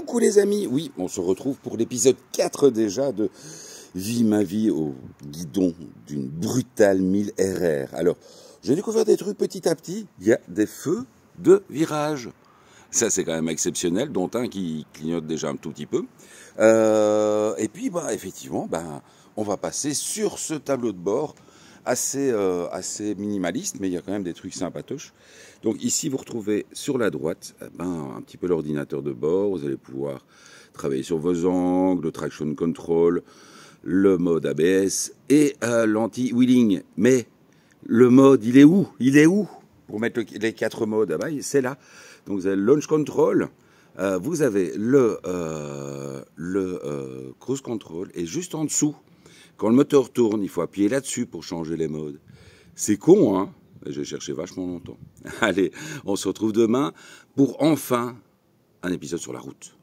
Coucou les amis, oui, on se retrouve pour l'épisode 4 déjà de Vie ma vie au guidon d'une brutale 1000 RR. Alors, j'ai découvert des trucs petit à petit, il y a des feux de virage. Ça, c'est quand même exceptionnel, dont un qui clignote déjà un tout petit peu. Euh, et puis, bah, effectivement, bah, on va passer sur ce tableau de bord assez, euh, assez minimaliste, mais il y a quand même des trucs sympatoches. Donc ici, vous retrouvez sur la droite eh ben, un petit peu l'ordinateur de bord. Vous allez pouvoir travailler sur vos angles, le traction control, le mode ABS et euh, l'anti-wheeling. Mais le mode, il est où Il est où Pour mettre les quatre modes, ah ben, c'est là. Donc vous avez le launch control, euh, vous avez le, le cruise control et juste en dessous, quand le moteur tourne, il faut appuyer là-dessus pour changer les modes. C'est con, hein J'ai cherché vachement longtemps. Allez, on se retrouve demain pour enfin un épisode sur la route.